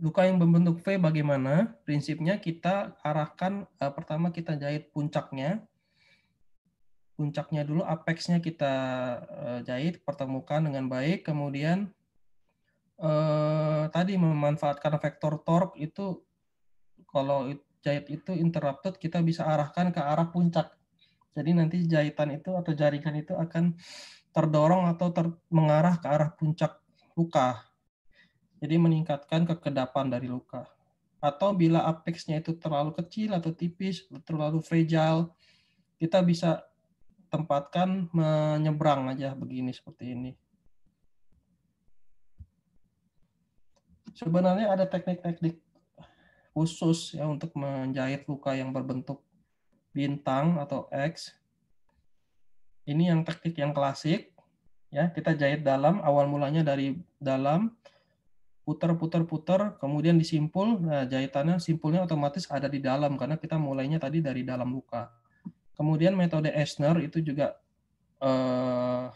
Luka yang berbentuk V bagaimana? Prinsipnya kita arahkan, eh, pertama kita jahit puncaknya, puncaknya dulu apexnya kita eh, jahit pertemukan dengan baik kemudian eh, tadi memanfaatkan vektor torque itu kalau itu jahit itu interrupted kita bisa arahkan ke arah puncak. Jadi nanti jahitan itu atau jaringan itu akan terdorong atau ter mengarah ke arah puncak luka. Jadi meningkatkan kekedapan dari luka. Atau bila apexnya itu terlalu kecil atau tipis, terlalu fragile, kita bisa tempatkan menyeberang aja begini seperti ini. Sebenarnya ada teknik-teknik khusus ya untuk menjahit luka yang berbentuk bintang atau X. Ini yang teknik yang klasik ya, kita jahit dalam awal mulanya dari dalam putar putar putar kemudian disimpul. Nah, jahitannya simpulnya otomatis ada di dalam karena kita mulainya tadi dari dalam luka. Kemudian metode Eisner itu juga eh,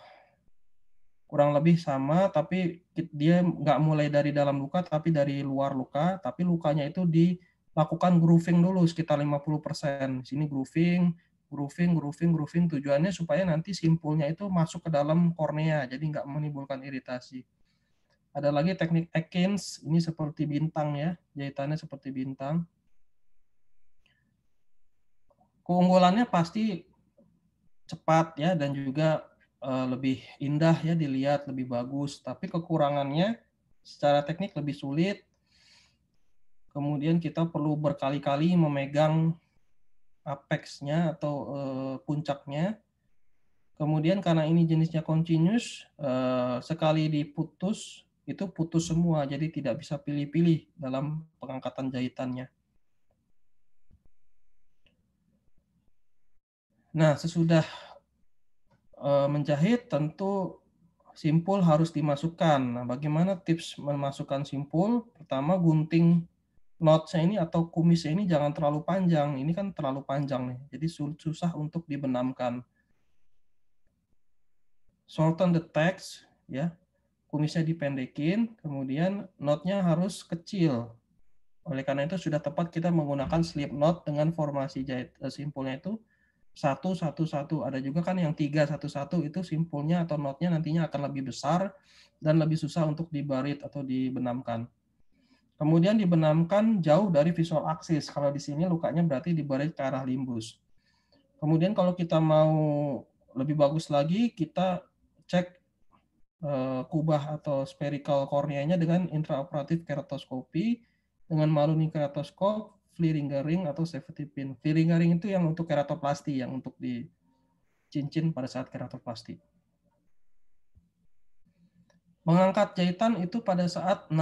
kurang lebih sama tapi dia nggak mulai dari dalam luka tapi dari luar luka tapi lukanya itu dilakukan grooving dulu sekitar 50%. persen sini grooving, grooving, grooving, grooving tujuannya supaya nanti simpulnya itu masuk ke dalam kornea jadi nggak menimbulkan iritasi. Ada lagi teknik Ekins, ini seperti bintang ya, jahitannya seperti bintang. Keunggulannya pasti cepat ya dan juga Eh, lebih indah ya dilihat, lebih bagus. Tapi kekurangannya secara teknik lebih sulit. Kemudian kita perlu berkali-kali memegang apexnya atau e, puncaknya. Kemudian karena ini jenisnya continuous, e, sekali diputus itu putus semua, jadi tidak bisa pilih-pilih dalam pengangkatan jahitannya. Nah, sesudah Eh, menjahit tentu simpul harus dimasukkan. Nah, bagaimana tips memasukkan simpul? Pertama, gunting saya ini atau saya ini jangan terlalu panjang. Ini kan terlalu panjang nih, jadi susah untuk dibenamkan. Shorten the text, ya. Kumisnya dipendekin, kemudian notnya harus kecil. Oleh karena itu sudah tepat kita menggunakan slip knot dengan formasi jahit eh, simpulnya itu satu satu satu ada juga kan yang tiga satu satu itu simpulnya atau notnya nantinya akan lebih besar dan lebih susah untuk dibarit atau dibenamkan kemudian dibenamkan jauh dari visual axis kalau di sini lukanya berarti dibarit ke arah limbus kemudian kalau kita mau lebih bagus lagi kita cek eh, kubah atau spherical corneanya dengan intraoperatif keratoskopi dengan maluni keratoskop flea ring atau safety pin. Flea ring itu yang untuk keratoplasti, yang untuk di cincin pada saat keratoplasti. Mengangkat jahitan itu pada saat 6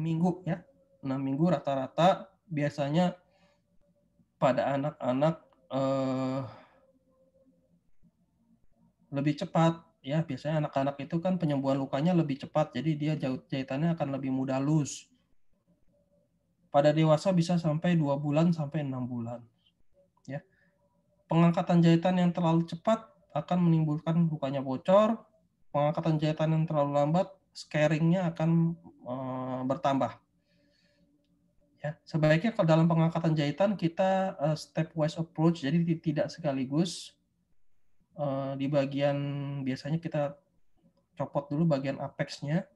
minggu ya. 6 minggu rata-rata biasanya pada anak-anak eh, lebih cepat ya biasanya anak-anak itu kan penyembuhan lukanya lebih cepat jadi dia jahitannya akan lebih mudah loose pada dewasa bisa sampai 2 bulan sampai 6 bulan. Ya. Pengangkatan jahitan yang terlalu cepat akan menimbulkan bukanya bocor, pengangkatan jahitan yang terlalu lambat scaringnya akan e, bertambah. Ya, sebaiknya kalau dalam pengangkatan jahitan kita e, stepwise approach, jadi tidak sekaligus e, di bagian biasanya kita copot dulu bagian apexnya,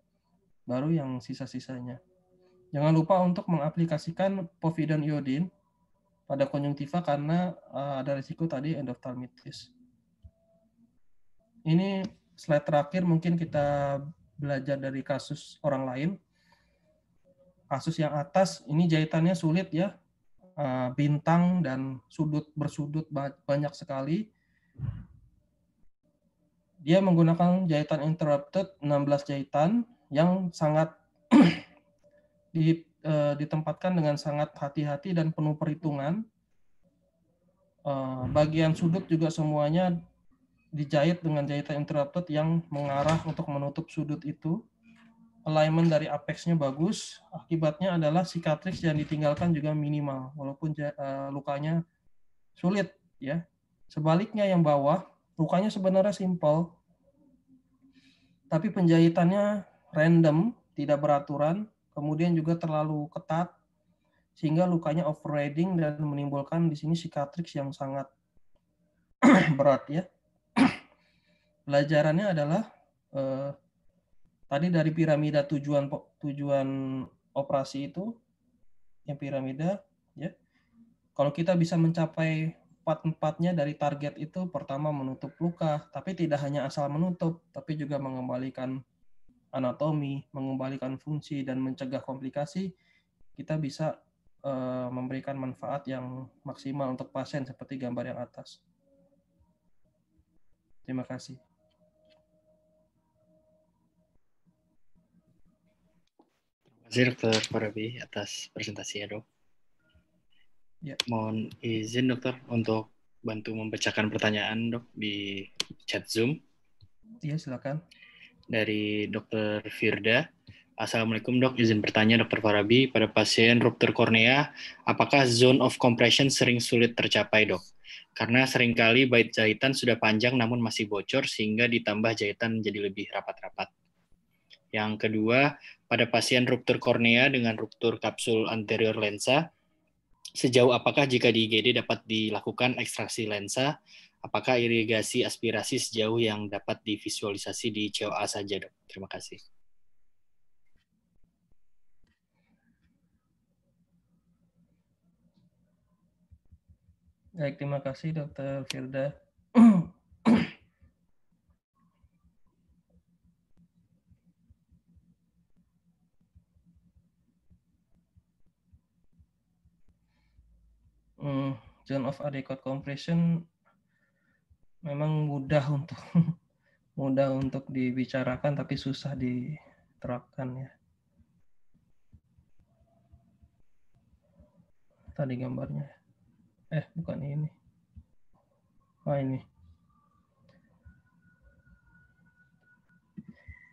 baru yang sisa-sisanya. Jangan lupa untuk mengaplikasikan povidon iodin pada konjungtiva karena uh, ada risiko tadi endoftalmitis. Ini slide terakhir mungkin kita belajar dari kasus orang lain. Kasus yang atas ini jahitannya sulit ya. Eh, bintang dan sudut bersudut banyak sekali. Dia menggunakan jahitan interrupted 16 jahitan yang sangat Eh, ditempatkan dengan sangat hati-hati dan penuh perhitungan. Eh, bagian sudut juga semuanya dijahit dengan jahitan interrupted yang mengarah untuk menutup sudut itu. Alignment dari apexnya bagus. Akibatnya adalah cicatrix yang ditinggalkan juga minimal, walaupun eh, lukanya sulit ya. Sebaliknya yang bawah, lukanya sebenarnya simple, tapi penjahitannya random, tidak beraturan, kemudian juga terlalu ketat sehingga lukanya overriding dan menimbulkan di sini cicatrix yang sangat (clears throat) berat ya. (clears throat) Pelajarannya adalah eh, tadi dari piramida tujuan tujuan operasi itu yang piramida ya. Kalau kita bisa mencapai empat-empatnya dari target itu pertama menutup luka, tapi tidak hanya asal menutup, tapi juga mengembalikan anatomi, mengembalikan fungsi, dan mencegah komplikasi, kita bisa eh, memberikan manfaat yang maksimal untuk pasien seperti gambar yang atas. Terima kasih. Terima kasih Dokter Farabi atas presentasinya dok. Ya. Mohon izin dokter untuk bantu membacakan pertanyaan dok di chat Zoom. Iya silakan dari Dr. Firda. Assalamualaikum dok, izin bertanya Dr. Farabi, pada pasien ruptur kornea, apakah zone of compression sering sulit tercapai dok? Karena seringkali bait jahitan sudah panjang namun masih bocor sehingga ditambah jahitan jadi lebih rapat-rapat. Yang kedua, pada pasien ruptur kornea dengan ruptur kapsul anterior lensa, sejauh apakah jika di IGD dapat dilakukan ekstraksi lensa apakah irigasi aspirasi sejauh yang dapat divisualisasi di COA saja, dok? Terima kasih. Baik, terima kasih Dr. Firda. hmm, zone of adequate compression memang mudah untuk (laughs) mudah untuk dibicarakan tapi susah diterapkan ya. Tadi gambarnya. Eh, bukan ini. Oh, ini.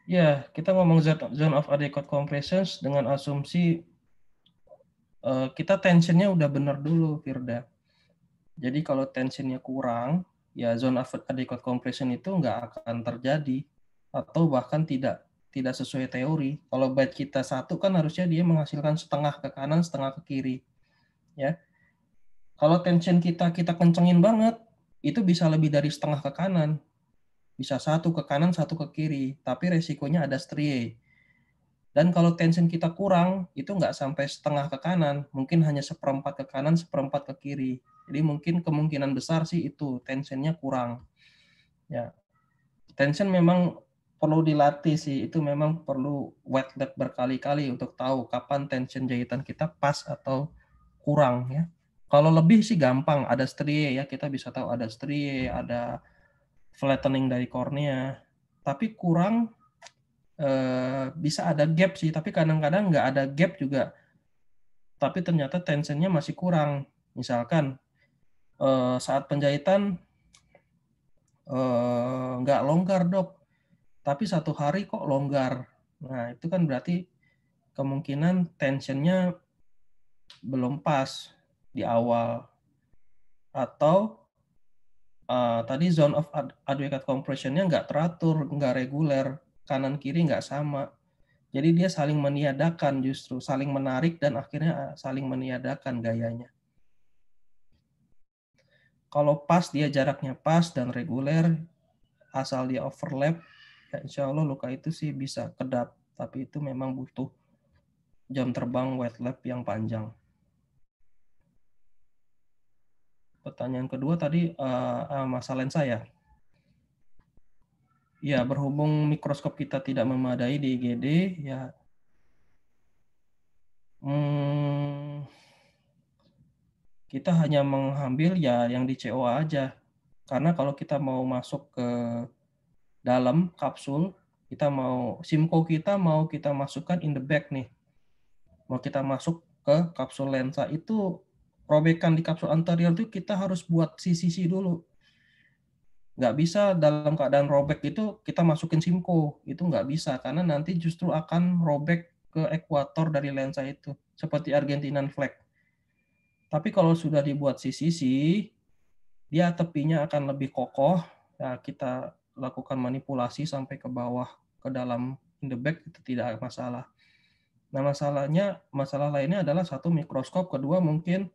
Ya, kita ngomong zone of adequate compressions dengan asumsi eh, kita tensionnya udah benar dulu, Firda. Jadi kalau tensionnya kurang, ya zone adequate compression itu nggak akan terjadi atau bahkan tidak tidak sesuai teori. Kalau bad kita satu kan harusnya dia menghasilkan setengah ke kanan, setengah ke kiri. Ya. Kalau tension kita kita kencengin banget, itu bisa lebih dari setengah ke kanan. Bisa satu ke kanan, satu ke kiri. Tapi resikonya ada strie. Dan kalau tension kita kurang, itu nggak sampai setengah ke kanan, mungkin hanya seperempat ke kanan, seperempat ke kiri. Jadi mungkin kemungkinan besar sih itu tensionnya kurang. Ya, tension memang perlu dilatih sih. Itu memang perlu wet lab berkali-kali untuk tahu kapan tension jahitan kita pas atau kurang ya. Kalau lebih sih gampang, ada strie ya kita bisa tahu ada strie, ada flattening dari kornea. Tapi kurang Eh, bisa ada gap sih, tapi kadang-kadang nggak ada gap juga. Tapi ternyata tensionnya masih kurang. Misalkan eh, saat penjahitan eh, nggak longgar dok, tapi satu hari kok longgar. Nah itu kan berarti kemungkinan tensionnya belum pas di awal atau uh, tadi zone of adequate compressionnya nggak teratur, nggak reguler kanan kiri nggak sama. Jadi dia saling meniadakan justru, saling menarik dan akhirnya eh, saling meniadakan gayanya. Kalau pas dia jaraknya pas dan reguler, asal dia overlap, ya insya Allah luka itu sih bisa kedap. Tapi itu memang butuh jam terbang wet lab yang panjang. Pertanyaan kedua tadi uh, uh, masalah lensa ya ya berhubung mikroskop kita tidak memadai di IGD ya hmm, kita hanya mengambil ya yang di COA aja karena kalau kita mau masuk ke dalam kapsul kita mau simko kita mau kita masukkan in the back nih mau kita masuk ke kapsul lensa itu robekan di kapsul anterior itu kita harus buat CCC dulu nggak bisa dalam keadaan robek itu kita masukin simko itu nggak bisa karena nanti justru akan robek ke ekuator dari lensa itu seperti Argentinian flag tapi kalau sudah dibuat CCC dia tepinya akan lebih kokoh ya kita lakukan manipulasi sampai ke bawah ke dalam in the back itu tidak masalah nah masalahnya masalah lainnya adalah satu mikroskop kedua mungkin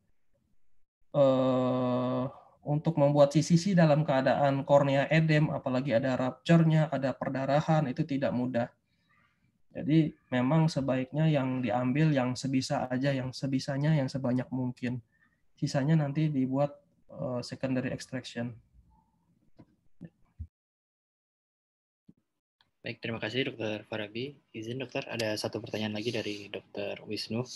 eh, untuk membuat sisi dalam keadaan kornea edem, apalagi ada rupture-nya, ada perdarahan, itu tidak mudah. Jadi memang sebaiknya yang diambil yang sebisa aja, yang sebisanya yang sebanyak mungkin. Sisanya nanti dibuat eh, secondary extraction. Baik, terima kasih Dokter Farabi. Izin Dokter, ada satu pertanyaan lagi dari Dokter Wisnu.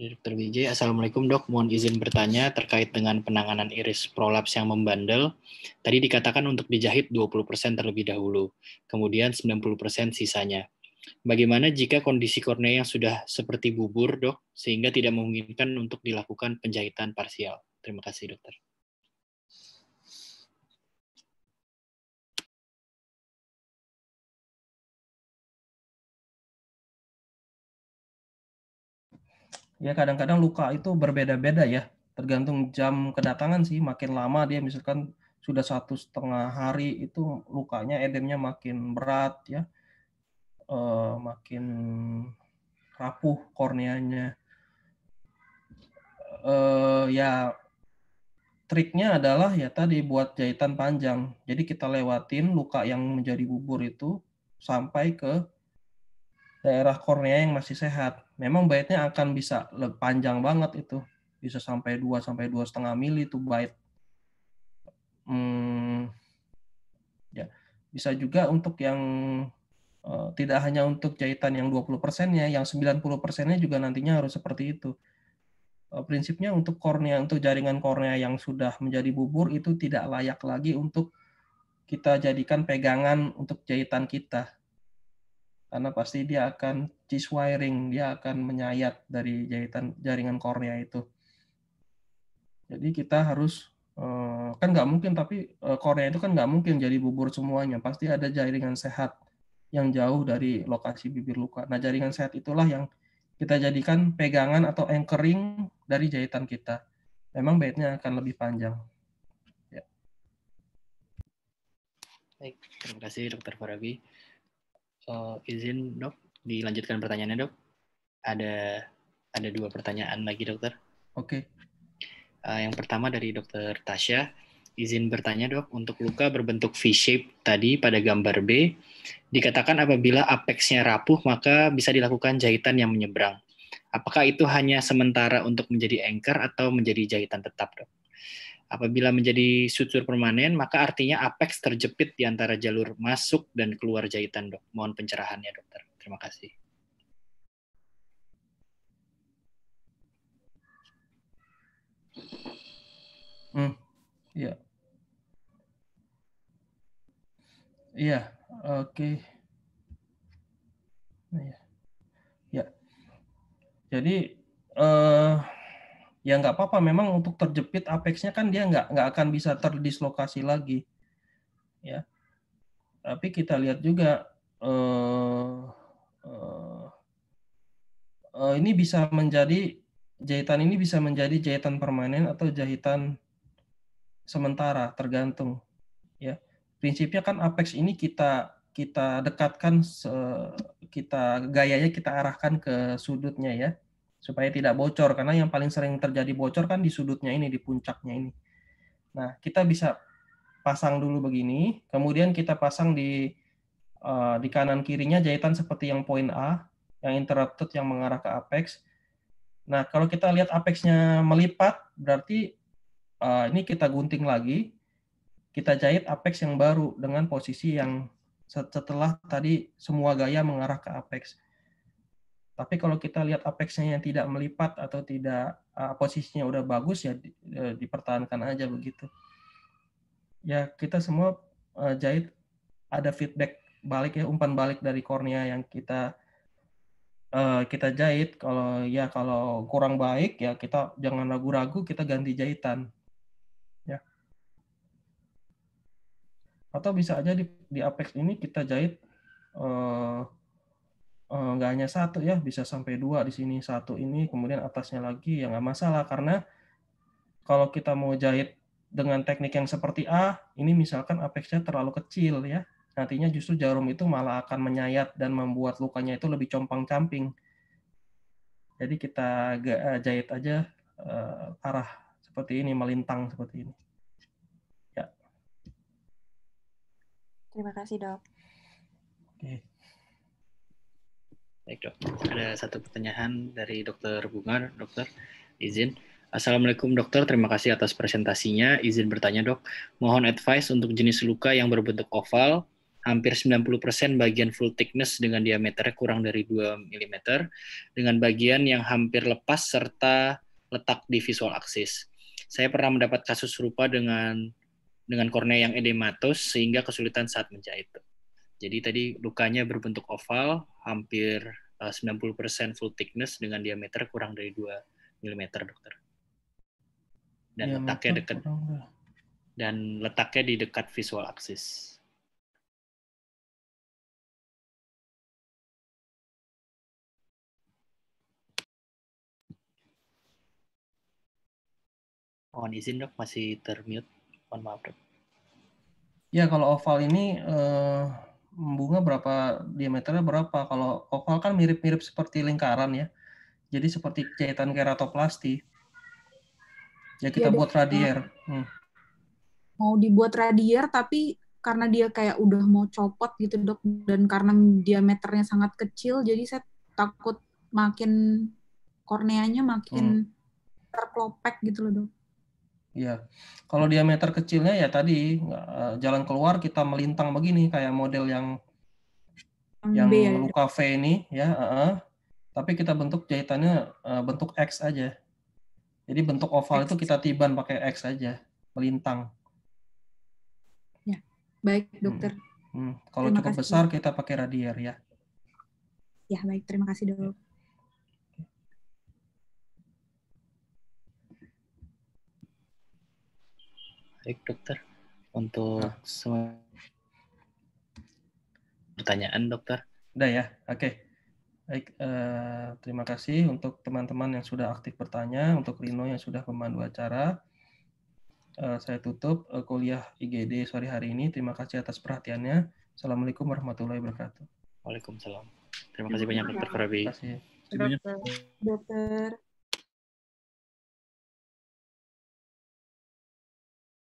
Dr. BJ, Assalamualaikum dok. Mohon izin bertanya terkait dengan penanganan iris prolaps yang membandel. Tadi dikatakan untuk dijahit 20% terlebih dahulu, kemudian 90% sisanya. Bagaimana jika kondisi kornea yang sudah seperti bubur dok, sehingga tidak memungkinkan untuk dilakukan penjahitan parsial? Terima kasih dokter. ya kadang-kadang luka itu berbeda-beda ya tergantung jam kedatangan sih makin lama dia misalkan sudah satu setengah hari itu lukanya edemnya makin berat ya e, makin rapuh korneanya e, ya triknya adalah ya tadi buat jahitan panjang jadi kita lewatin luka yang menjadi bubur itu sampai ke daerah kornea yang masih sehat memang baitnya akan bisa panjang banget itu bisa sampai dua sampai dua setengah mili itu bait hmm, ya bisa juga untuk yang uh, tidak hanya untuk jahitan yang 20 persennya yang 90 persennya juga nantinya harus seperti itu uh, prinsipnya untuk kornea untuk jaringan kornea yang sudah menjadi bubur itu tidak layak lagi untuk kita jadikan pegangan untuk jahitan kita karena pasti dia akan cheese wiring, dia akan menyayat dari jahitan jaringan kornea itu. Jadi kita harus eh, kan nggak mungkin tapi eh, kornea itu kan nggak mungkin jadi bubur semuanya, pasti ada jaringan sehat yang jauh dari lokasi bibir luka. Nah jaringan sehat itulah yang kita jadikan pegangan atau anchoring dari jahitan kita. Memang baitnya akan lebih panjang. Ya. Baik, terima kasih Dokter Farabi uh, izin dok, dilanjutkan pertanyaannya dok. Ada ada dua pertanyaan lagi dokter. Oke. Okay. Uh, eh, yang pertama dari dokter Tasya. Izin bertanya dok, untuk luka berbentuk V-shape tadi pada gambar B, dikatakan apabila apexnya rapuh maka bisa dilakukan jahitan yang menyeberang. Apakah itu hanya sementara untuk menjadi anchor atau menjadi jahitan tetap dok? Apabila menjadi sutur permanen, maka artinya apex terjepit di antara jalur masuk dan keluar jahitan, dok. Mohon pencerahannya, dokter. Terima kasih. Hmm, ya, Iya, oke. Nah, iya. Ya. Jadi eh uh ya nggak apa-apa memang untuk terjepit apexnya kan dia nggak nggak akan bisa terdislokasi lagi ya tapi kita lihat juga uh, uh, uh, ini bisa menjadi jahitan ini bisa menjadi jahitan permanen atau jahitan sementara tergantung ya prinsipnya kan apex ini kita kita dekatkan kita gayanya kita arahkan ke sudutnya ya supaya tidak bocor karena yang paling sering terjadi bocor kan di sudutnya ini di puncaknya ini nah kita bisa pasang dulu begini kemudian kita pasang di uh, di kanan kirinya jahitan seperti yang poin A yang interrupted yang mengarah ke apex nah kalau kita lihat apexnya melipat berarti uh, ini kita gunting lagi kita jahit apex yang baru dengan posisi yang setelah tadi semua gaya mengarah ke apex tapi kalau kita lihat apexnya yang tidak melipat atau tidak uh, posisinya udah bagus ya di, uh, dipertahankan aja begitu. Ya kita semua uh, jahit ada feedback balik ya umpan balik dari kornea yang kita uh, kita jahit. Kalau ya kalau kurang baik ya kita jangan ragu-ragu kita ganti jahitan. Ya. Atau bisa aja di, di apex ini kita jahit uh, Eh, nggak hanya satu ya bisa sampai dua di sini satu ini kemudian atasnya lagi ya nggak masalah karena kalau kita mau jahit dengan teknik yang seperti A ini misalkan apexnya terlalu kecil ya nantinya justru jarum itu malah akan menyayat dan membuat lukanya itu lebih compang camping jadi kita eh, jahit aja eh, arah seperti ini melintang seperti ini ya terima kasih dok oke okay. Baik dok, ada satu pertanyaan dari dokter Bunga, dokter izin. Assalamualaikum dokter, terima kasih atas presentasinya. Izin bertanya dok, mohon advice untuk jenis luka yang berbentuk oval, hampir 90% bagian full thickness dengan diameter kurang dari 2 mm, dengan bagian yang hampir lepas serta letak di visual axis. Saya pernah mendapat kasus serupa dengan dengan kornea yang edematos sehingga kesulitan saat menjahit. Jadi tadi lukanya berbentuk oval, hampir 90% eh, full thickness dengan diameter kurang dari 2 mm, dokter. Dan ya, letaknya dekat dan letaknya di dekat visual axis. Mohon izin dok, masih termute. Mohon maaf dok. Ya kalau oval ini eh, bunga berapa diameternya berapa. Kalau oval kan mirip-mirip seperti lingkaran ya. Jadi seperti jahitan keratoplasti. Ya kita ya, buat radier. Hmm. Mau dibuat radier tapi karena dia kayak udah mau copot gitu dok dan karena diameternya sangat kecil jadi saya takut makin korneanya makin hmm. terklopek gitu loh dok. Iya, kalau diameter kecilnya ya tadi eh, jalan keluar kita melintang begini kayak model yang yang ya, ya. luka V ini ya, uh -uh. tapi kita bentuk jahitannya uh, bentuk X aja. Jadi bentuk oval X. itu kita tiban pakai X aja, melintang. Ya, baik dokter. Hmm. Hmm. Kalau cukup kasih. besar kita pakai radier ya. Ya baik, terima kasih dok. baik dokter untuk nah. semua pertanyaan dokter. Udah ya, oke. Okay. Baik, uh, terima kasih untuk teman-teman yang sudah aktif bertanya, untuk Rino yang sudah pemandu acara. uh, saya tutup uh, kuliah IGD sore hari ini. Terima kasih atas perhatiannya. Assalamualaikum warahmatullahi wabarakatuh. Waalaikumsalam. Terima kasih banyak, dokter Kurabi Terima kasih. dokter.